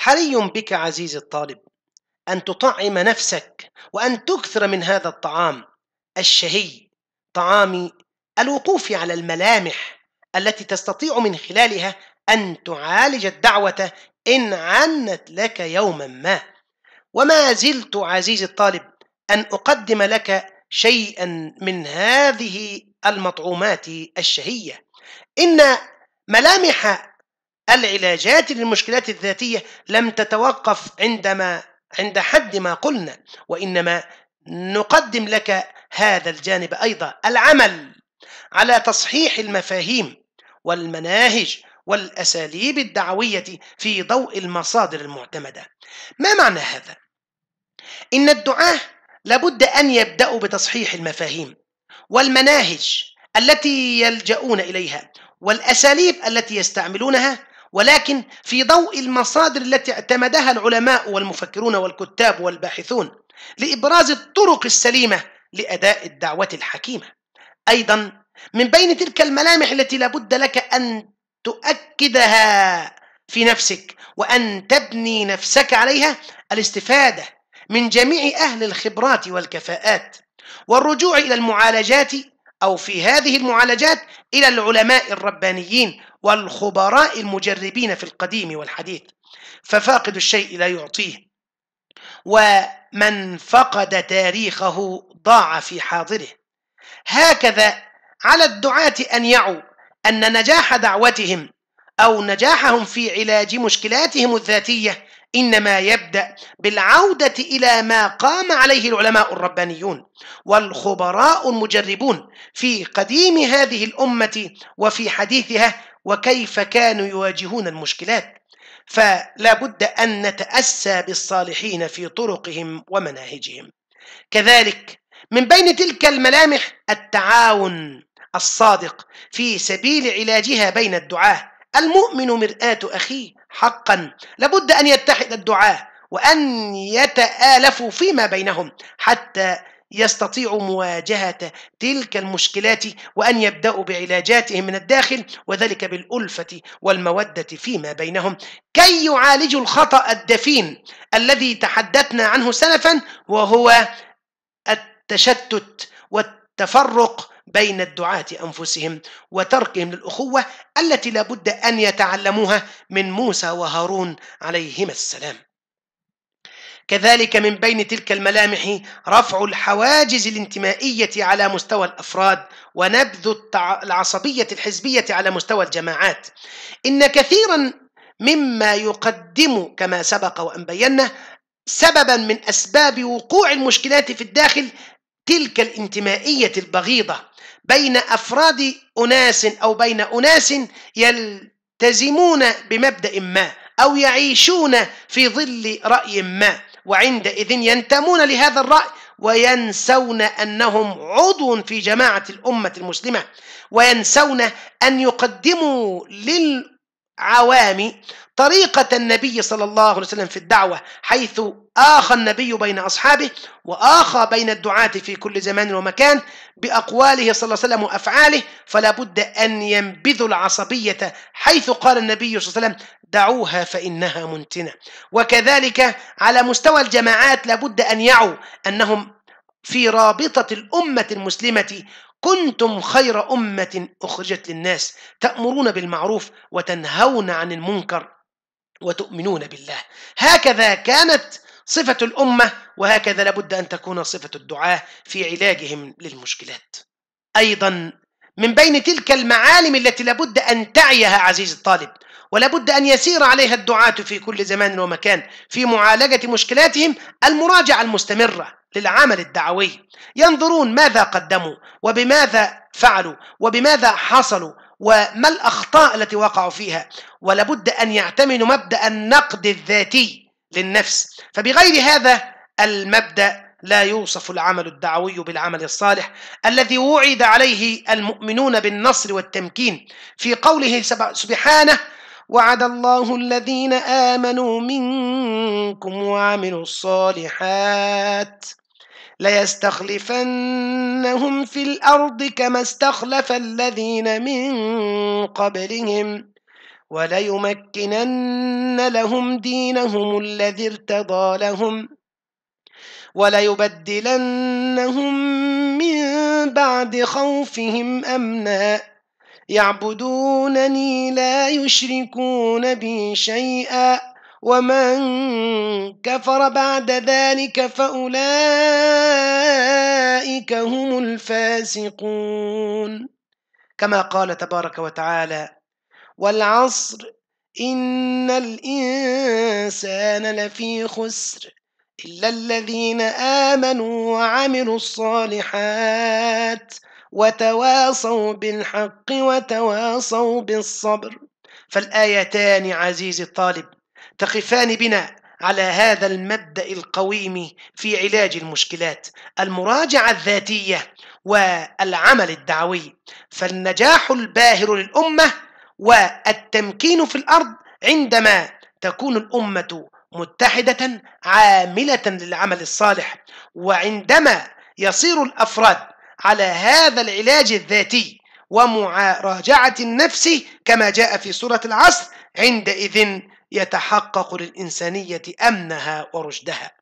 حري بك عزيزي الطالب أن تطعم نفسك وأن تكثر من هذا الطعام الشهي طعام الوقوف على الملامح التي تستطيع من خلالها أن تعالج الدعوة إن عنت لك يوما ما وما زلت عزيزي الطالب أن أقدم لك شيئا من هذه المطعومات الشهية إن ملامح العلاجات للمشكلات الذاتية لم تتوقف عندما عند حد ما قلنا وإنما نقدم لك هذا الجانب أيضا العمل على تصحيح المفاهيم والمناهج والأساليب الدعوية في ضوء المصادر المعتمدة ما معنى هذا؟ إن الدعاة لابد أن يبدأوا بتصحيح المفاهيم والمناهج التي يلجؤون إليها والأساليب التي يستعملونها ولكن في ضوء المصادر التي اعتمدها العلماء والمفكرون والكتاب والباحثون لإبراز الطرق السليمة لأداء الدعوة الحكيمة أيضا من بين تلك الملامح التي لابد لك أن تؤكدها في نفسك وأن تبني نفسك عليها الاستفادة من جميع أهل الخبرات والكفاءات والرجوع إلى المعالجات أو في هذه المعالجات إلى العلماء الربانيين والخبراء المجربين في القديم والحديث ففاقد الشيء لا يعطيه ومن فقد تاريخه ضاع في حاضره هكذا على الدعاة أن يعوا أن نجاح دعوتهم أو نجاحهم في علاج مشكلاتهم الذاتية إنما يبدأ بالعودة إلى ما قام عليه العلماء الربانيون والخبراء المجربون في قديم هذه الأمة وفي حديثها وكيف كانوا يواجهون المشكلات فلا بد أن نتأسى بالصالحين في طرقهم ومناهجهم كذلك من بين تلك الملامح التعاون الصادق في سبيل علاجها بين الدعاه المؤمن مرآة أخيه حقا لابد أن يتحد الدعاه وأن يتآلفوا فيما بينهم حتى يستطيعوا مواجهة تلك المشكلات وأن يبدأوا بعلاجاتهم من الداخل وذلك بالألفة والمودة فيما بينهم كي يعالجوا الخطأ الدفين الذي تحدثنا عنه سلفا وهو التشتت والتفرق بين الدعاة أنفسهم وتركهم للأخوة التي لابد أن يتعلموها من موسى وهارون عليهما السلام كذلك من بين تلك الملامح رفع الحواجز الانتمائية على مستوى الأفراد ونبذ العصبية الحزبية على مستوى الجماعات إن كثيرا مما يقدم كما سبق وأن بينا سببا من أسباب وقوع المشكلات في الداخل تلك الانتمائية البغيضة بين أفراد أناس أو بين أناس يلتزمون بمبدأ ما أو يعيشون في ظل رأي ما وعندئذ ينتمون لهذا الرأي وينسون أنهم عضو في جماعة الأمة المسلمة وينسون أن يقدموا لل عوام طريقة النبي صلى الله عليه وسلم في الدعوة حيث آخى النبي بين أصحابه وآخى بين الدعاة في كل زمان ومكان بأقواله صلى الله عليه وسلم وأفعاله فلا بد أن ينبذوا العصبية حيث قال النبي صلى الله عليه وسلم دعوها فإنها منتنة وكذلك على مستوى الجماعات لابد أن يعوا أنهم في رابطة الأمة المسلمة كنتم خير أمة أخرجت للناس تأمرون بالمعروف وتنهون عن المنكر وتؤمنون بالله هكذا كانت صفة الأمة وهكذا لابد أن تكون صفة الدعاة في علاجهم للمشكلات أيضا من بين تلك المعالم التي لابد أن تعيها عزيزي الطالب ولا بد أن يسير عليها الدعاة في كل زمان ومكان في معالجة مشكلاتهم المراجعة المستمرة للعمل الدعوي ينظرون ماذا قدموا وبماذا فعلوا وبماذا حصلوا وما الأخطاء التي وقعوا فيها ولابد أن يعتمدوا مبدأ النقد الذاتي للنفس فبغير هذا المبدأ لا يوصف العمل الدعوي بالعمل الصالح الذي وعد عليه المؤمنون بالنصر والتمكين في قوله سبحانه وعد الله الذين آمنوا منكم وعملوا الصالحات ليستخلفنهم في الأرض كما استخلف الذين من قبلهم وليمكنن لهم دينهم الذي ارتضى لهم وليبدلنهم من بعد خوفهم أمنا يعبدونني لا يشركون بي شيئا ومن كفر بعد ذلك فاولئك هم الفاسقون كما قال تبارك وتعالى والعصر ان الانسان لفي خسر الا الذين امنوا وعملوا الصالحات وتواصوا بالحق وتواصوا بالصبر فالايتان عزيزي الطالب تقفان بنا على هذا المبدا القويم في علاج المشكلات المراجعه الذاتيه والعمل الدعوي فالنجاح الباهر للامه والتمكين في الارض عندما تكون الامه متحده عامله للعمل الصالح وعندما يصير الافراد على هذا العلاج الذاتي ومراجعة النفس كما جاء في سورة العصر عندئذ يتحقق للإنسانية أمنها ورشدها